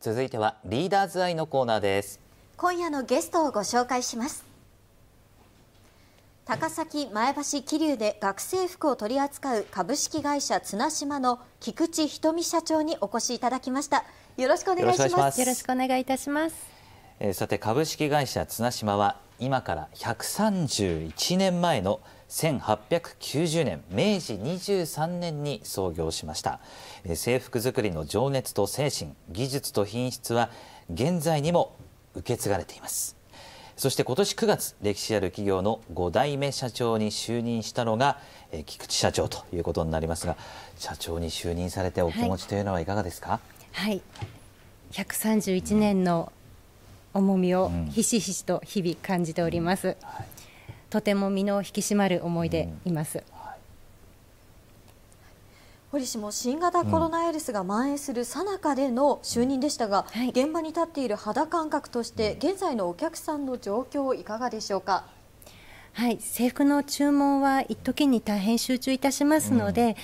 続いてはリーダーズアイのコーナーです今夜のゲストをご紹介します高崎前橋桐生で学生服を取り扱う株式会社綱島の菊池瞳社長にお越しいただきましたよろしくお願いしますよろしくお願いいたしますえー、さて株式会社綱島は今から131年前の1890年明治23年に創業しました制服作りの情熱と精神技術と品質は現在にも受け継がれていますそして今年9月、歴史ある企業の5代目社長に就任したのが、え菊池社長ということになりますが、社長に就任されてお気持ちというのはいかがですか。はい、131年の重みをひしひしと日々感じております。うんはいとても身の引き締まる思いでいます。堀氏も新型コロナウイルスが蔓延する最中での就任でしたが、うんはい、現場に立っている肌感覚として現在のお客さんの状況いかがでしょうか。はい、制服の注文は一時に大変集中いたしますので、うん、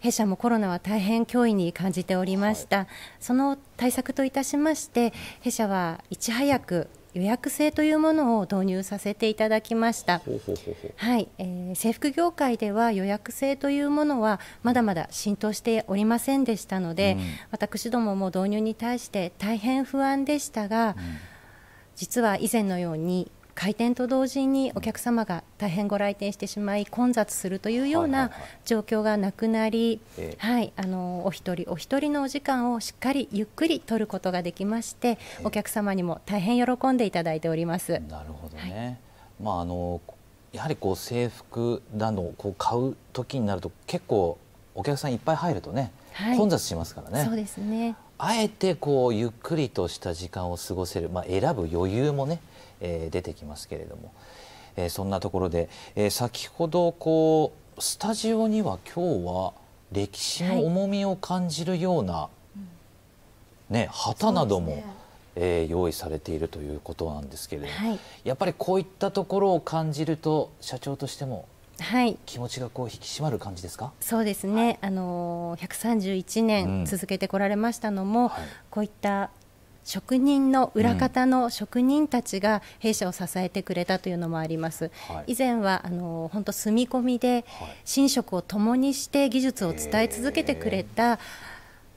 弊社もコロナは大変脅威に感じておりました、はい、その対策といたしまして弊社はいち早く予約制というものを導入させていただきました。はい、えー、制服業界では予約制というものはまだまだ浸透しておりませんでしたので、うん、私どもも導入に対して大変不安でしたが、うん、実は以前のように開店と同時にお客様が大変ご来店してしまい混雑するというような状況がなくなり、はいあのお一人お一人のお時間をしっかりゆっくり取ることができまして、お客様にも大変喜んでいただいております。なるほどね、はい、まああのやはりこう制服などをこう買う時になると結構お客さんいっぱい入るとね、はい、混雑しますからね。そうですね。あえてこうゆっくりとした時間を過ごせる、まあ、選ぶ余裕もね、えー、出てきますけれども、えー、そんなところで、えー、先ほどこうスタジオには今日は歴史の重みを感じるような、はい、ね、旗なども、ね、えー、用意されているということなんですけれども、はい、やっぱりこういったところを感じると社長としてもはい、気持ちがこう引き締まる感じですかそうですね、はい、あの131年続けてこられましたのも、うんはい、こういった職人の裏方の職人たちが弊社を支えてくれたというのもあります、うんはい、以前はあの本当住み込みで寝食を共にして技術を伝え続けてくれた、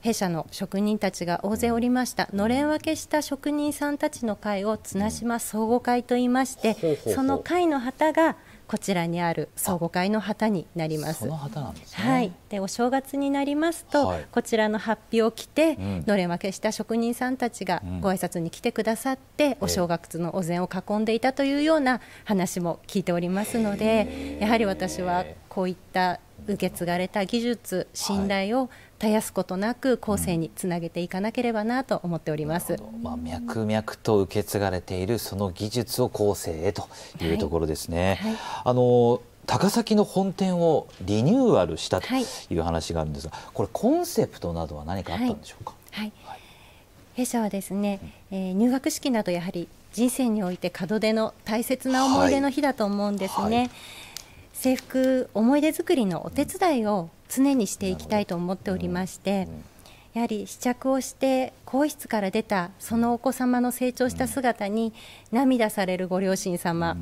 弊社の職人たちが大勢おりました、うん、のれん分けした職人さんたちの会を綱島相互会といいまして、うん、その会の旗がこちらにある相互会の旗になります。そ旗なんですね。はい。でお正月になりますと、はい、こちらのハッを着て、うん、のれ負けした職人さんたちがご挨拶に来てくださって、うん、お正月のお膳を囲んでいたというような話も聞いておりますので、やはり私はこういった受け継がれた技術信頼を、はい絶やすことなく後世につなげていかなければなと思っております、うん、まあ、脈々と受け継がれているその技術を後世へというところですね。はいはい、あの高崎の本店をリニューアルしたという話があるんですが、はい、これコンセプトなどは何かあったんでしょうか。はい、弊社はですね、うえー、入学式などやはり人生において門出の大切な思い出の日だと思うんですね。制服思い出作りのお手伝いを常にしていきたいと思っておりまして、やはり試着をして皇室から出たそのお子様の成長した姿に涙されるご両親様、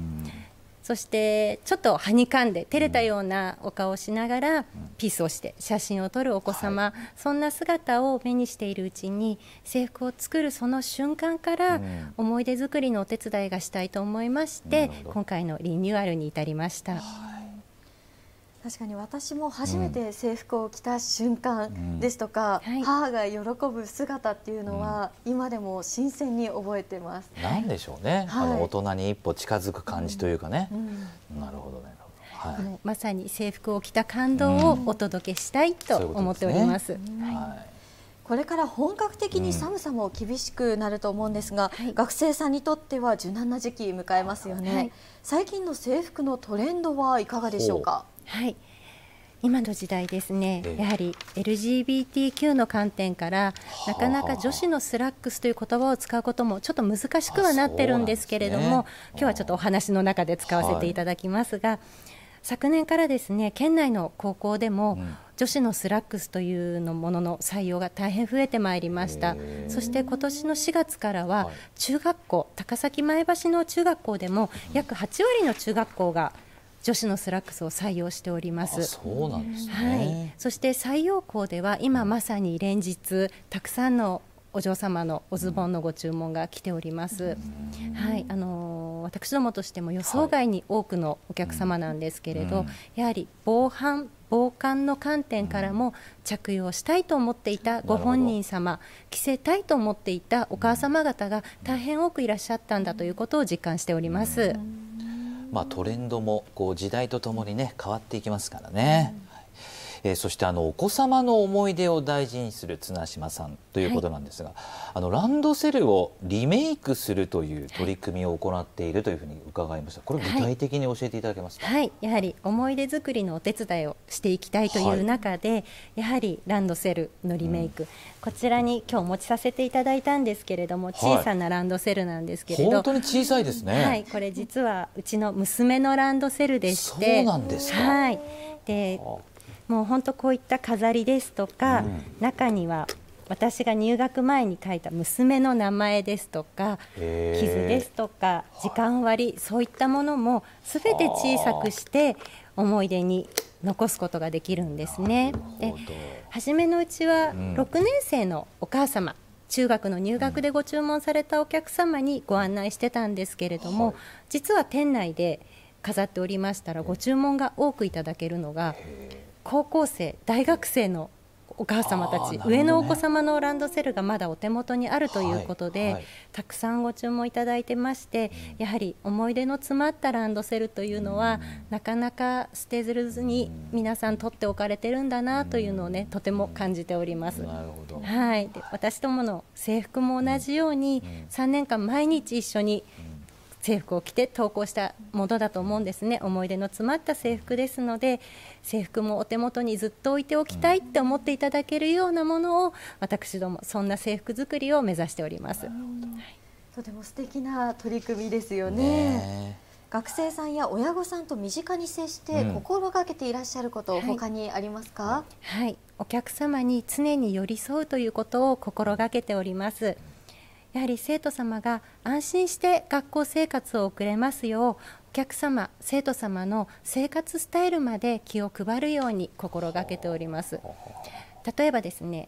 そしてちょっとはにかんで照れたようなお顔をしながらピースをして写真を撮るお子様、そんな姿を目にしているうちに制服を作るその瞬間から思い出作りのお手伝いがしたいと思いまして今回のリニューアルに至りました。はい確かに私も初めて制服を着た瞬間ですとか、うんはい、母が喜ぶ姿っていうのは、今でも新鮮に覚えてます。なんでしょうね、はい、あの大人に一歩近づく感じというかね。うん、なるほどね。はい、まさに制服を着た感動をお届けしたいと思っております。これから本格的に寒さも厳しくなると思うんですが、うん学生さんにとっては柔軟な時期迎えますよね、はい、最近の制服のトレンドはいかがでしょうかはい今の時代ですね、やはり LGBTQ の観点から、なかなか女子のスラックスという言葉を使うこともちょっと難しくはなってるんですけれども、ね、今日はちょっとお話の中で使わせていただきますが、はい、昨年からですね県内の高校でも、うん女子のスラックスというのものの採用が大変増えてまいりましたそして今年の4月からは中学校、はい、高崎前橋の中学校でも約8割の中学校が女子のスラックスを採用しております。そうなんですね、はい、そして採用校では今まさに連日たくさんのお嬢様のおズボンのご注文が来ております。うん、はい、あのー、私どもとしても予想外に多くのお客様なんですけれど、はいうん、やはり防犯防寒の観点からも着用したいと思っていたご本人様、着せたいと思っていたお母様方が大変多くいらっしゃったんだということを実感しております。うんまあ、トレンドもこう時代とともにね変わっていきますからね。うんえー、そしてあのお子様の思い出を大事にする綱島さんということなんですが、はい、あのランドセルをリメイクするという取り組みを行っているというふうに伺いました。これ具体的に教えていただけますか。はい、はい、やはり思い出作りのお手伝いをしていきたいという中で、はい、やはりランドセルのリメイク、うん、こちらに今日お持ちさせていただいたんですけれども、小さなランドセルなんですけれど、本当に小さいですね。はい、これ実はうちの娘のランドセルでして、そうなんですか。はい。でもう本当こういった飾りですとか、うん、中には私が入学前に書いた娘の名前ですとか傷ですとか時間割、そういったものもすべて小さくして思い出に残すことができるんですね。で初めのうちは6年生のお母様、うん、中学の入学でご注文されたお客様にご案内してたんですけれども、うん、実は店内で飾っておりましたらご注文が多くいただけるのが高校生大学生のお母様たち、ね、上のお子様のランドセルがまだお手元にあるということで、はいはい、たくさんご注文いただいてまして、うん、やはり思い出の詰まったランドセルというのは、うん、なかなか捨てずずに皆さん取っておかれてるんだなというのをね、うん、とても感じております。はい、で私どもの制服も同じように、3年間毎日一緒に、制服を着て投稿したものだと思うんですね思い出の詰まった制服ですので制服もお手元にずっと置いておきたいって思っていただけるようなものを私どもそんな制服作りを目指しております。とても素敵な取り組みですよね学生さんや親御さんと身近に接して心がけていらっしゃること、うん、他にありますか、はい、はい、お客様に常に寄り添うということを心がけております。やはり生徒様が安心して学校生活を送れますようお客様生徒様の生活スタイルまで気を配るように心がけております例えばですね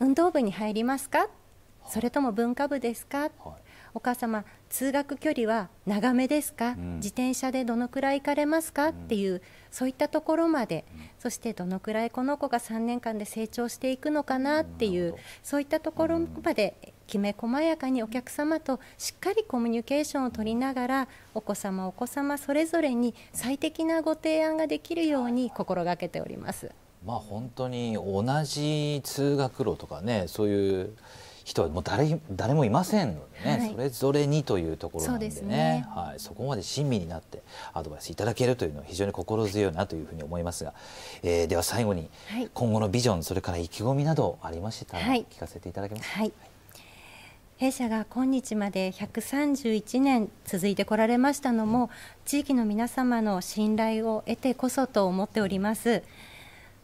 運動部に入りますかそれとも文化部ですか、はい、お母様通学距離は長めですか、うん、自転車でどのくらい行かれますか、うん、っていうそういったところまで、うん、そしてどのくらいこの子が3年間で成長していくのかなっていう、そういったところまできめ細やかにお客様としっかりコミュニケーションを取りながらお子様お子様それぞれに最適なご提案ができるように心がけております。まあ、本当に同じ通学路とかねそういう人はもう誰誰もいませんのでね、はい、それぞれにというところなんでねそね、はい、そこまで親身になってアドバイスいただけるというのは非常に心強いなというふうに思いますが、えー、では最後に今後のビジョン、はい、それから意気込みなどありましたら聞かせていただけますか。はい弊社が今日まで131年続いてこられましたのも地域の皆様の信頼を得てこそと思っております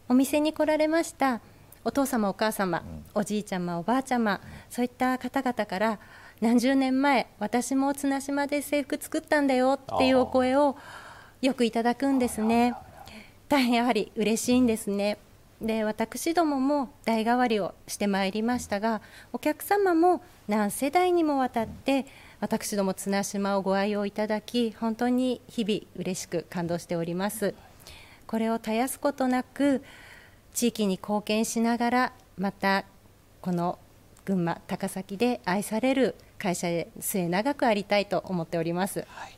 お店に来られましたお父様お母様おじいちゃまおばあちゃまそういった方々から何十年前私も綱島で制服作ったんだよっていうお声をよくいただくんですね大変やはり嬉しいんですねで私どもも代替わりをしてまいりましたがお客様も何世代にもわたって私ども綱島をご愛用いただき本当に日々嬉しく感動しておりますこれを絶やすことなく地域に貢献しながらまたこの群馬高崎で愛される会社で末永くありたいと思っております、はい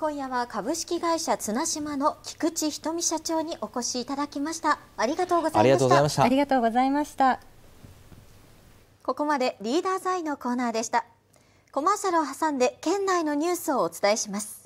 今夜は株式会社綱島の菊池瞳社長にお越しいただきましたありがとうございましたありがとうございましたここまでリーダーズのコーナーでしたコマーシャルを挟んで県内のニュースをお伝えします